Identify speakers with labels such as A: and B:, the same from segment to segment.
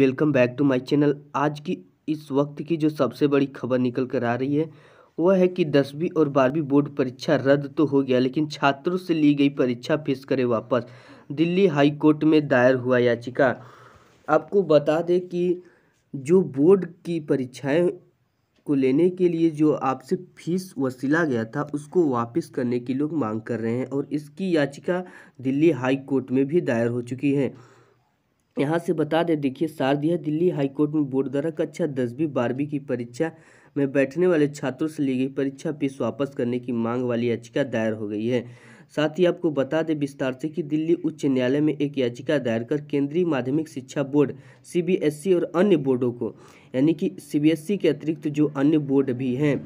A: welcome back to my channel आज की इस वक्त की जो सबसे बड़ी खबर निकल कर आ रही है वह है कि दसवीं और बारहवीं बोर्ड परीक्षा रद्द तो हो गया लेकिन छात्रों से ली गई परीक्षा फीस करे वापस दिल्ली हाई कोर्ट में दायर हुआ याचिका आपको बता दें कि जो बोर्ड की परीक्षाएं को लेने के लिए जो आपसे फीस वसीला गया था उसको वापस करने की लोग मांग कर रहे हैं और इसकी याचिका दिल्ली हाई कोर्ट में भी दायर हो चुकी है यहाँ से बता दें देखिए शारदीय दिल्ली हाईकोर्ट में बोर्ड द्वारा कक्षा दसवीं बारहवीं की परीक्षा में बैठने वाले छात्रों से ली गई परीक्षा फीस वापस करने की मांग वाली याचिका दायर हो गई है साथ ही आपको बता दें विस्तार से कि दिल्ली उच्च न्यायालय में एक याचिका दायर कर केंद्रीय माध्यमिक शिक्षा बोर्ड सीबीएसई और अन्य बोर्डों को यानी कि सीबीएसई के अतिरिक्त जो अन्य बोर्ड भी हैं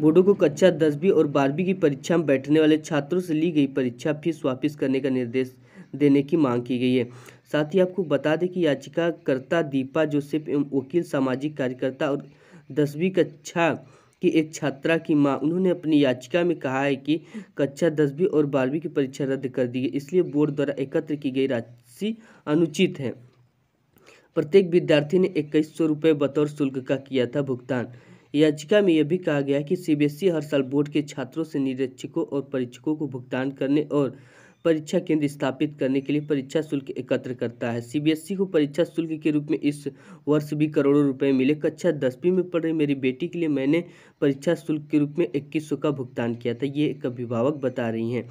A: बोर्डों को कक्षा दसवीं और बारहवीं की परीक्षा में बैठने वाले छात्रों से ली गई परीक्षा फीस वापस करने का निर्देश देने की मांग की गई है साथ ही आपको बता दें कि याचिकाकर्ता दीपा जोसेफ एवं वकील सामाजिक कार्यकर्ता और दसवीं कक्षा की एक छात्रा की मां उन्होंने अपनी याचिका में कहा है कि कक्षा दसवीं और बारहवीं की परीक्षा रद्द कर दी गई इसलिए बोर्ड द्वारा एकत्र की गई राशि अनुचित है प्रत्येक विद्यार्थी ने इक्कीस सौ रुपये बतौर शुल्क का किया था भुगतान याचिका में यह भी कहा गया कि सीबीएसई हर साल बोर्ड के छात्रों से निरीक्षकों और परीक्षकों को भुगतान करने और परीक्षा केंद्र स्थापित करने के लिए परीक्षा शुल्क एकत्र करता है सीबीएसई को परीक्षा शुल्क के रूप में इस वर्ष भी करोड़ों रुपए मिले कक्षा दसवीं में पढ़ रही मेरी बेटी के लिए मैंने परीक्षा शुल्क के रूप में इक्कीस का भुगतान किया था ये एक अभिभावक बता रही हैं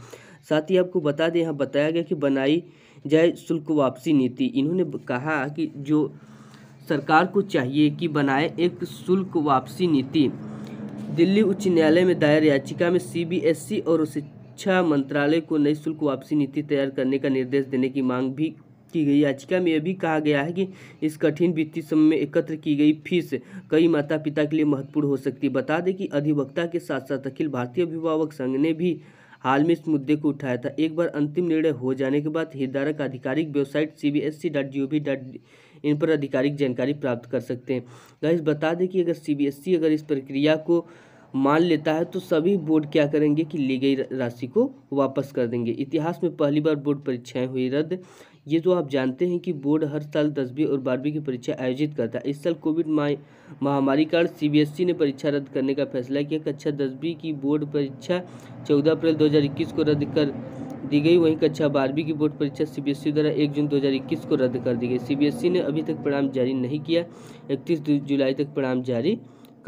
A: साथ ही आपको बता दें यहाँ बताया गया कि बनाई जाए शुल्क वापसी नीति इन्होंने कहा कि जो सरकार को चाहिए कि बनाए एक शुल्क वापसी नीति दिल्ली उच्च न्यायालय में दायर याचिका में सीबीएसई और उसे शिक्षा मंत्रालय को नई शुल्क वापसी नीति तैयार करने का निर्देश देने की मांग भी की गई याचिका में यह भी कहा गया है कि इस कठिन वित्तीय समय में एकत्र की गई फीस कई माता पिता के लिए महत्वपूर्ण हो सकती है बता दें कि अधिवक्ता के साथ साथ अखिल भारतीय अभिभावक संघ ने भी हाल में इस मुद्दे को उठाया था एक बार अंतिम निर्णय हो जाने के बाद हितधारक आधिकारिक website C B S C dot G O V dot in पर आधिकारिक जानकारी प्राप्त कर सकते हैं गाइस बता दें कि अगर सी बी एस ई अगर इस प्रक्रिया को मान लेता है तो सभी बोर्ड क्या करेंगे कि ली गई राशि को वापस कर देंगे इतिहास में पहली बार बोर्ड परीक्षाएं हुई रद्द ये तो आप जानते हैं कि बोर्ड हर साल दसवीं और बारहवीं की परीक्षा आयोजित करता है इस साल कोविड महामारी कारण सीबीएसई ने परीक्षा रद्द करने का फैसला किया कक्षा दसवीं की बोर्ड परीक्षा चौदह अप्रैल दो को रद्द कर दी गई वहीं कक्षा बारहवीं की बोर्ड परीक्षा सीबीएसई द्वारा एक जून 2021 को रद्द कर दी गई सीबीएसई ने अभी तक परिणाम जारी नहीं किया इकतीस जुलाई तक परिणाम जारी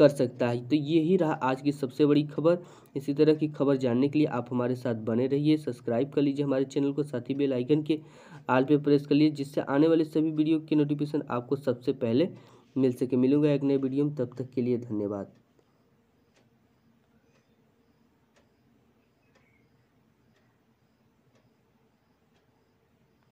A: कर सकता है तो यही रहा आज की सबसे बड़ी खबर इसी तरह की खबर जानने के लिए आप हमारे साथ बने रहिए सब्सक्राइब कर लीजिए हमारे चैनल को साथ ही बेल आइकन के आल पे प्रेस कर लीजिए जिससे आने वाले सभी वीडियो की नोटिफिकेशन आपको सबसे पहले मिल सके मिलूंगा एक नए वीडियो में तब तक के लिए धन्यवाद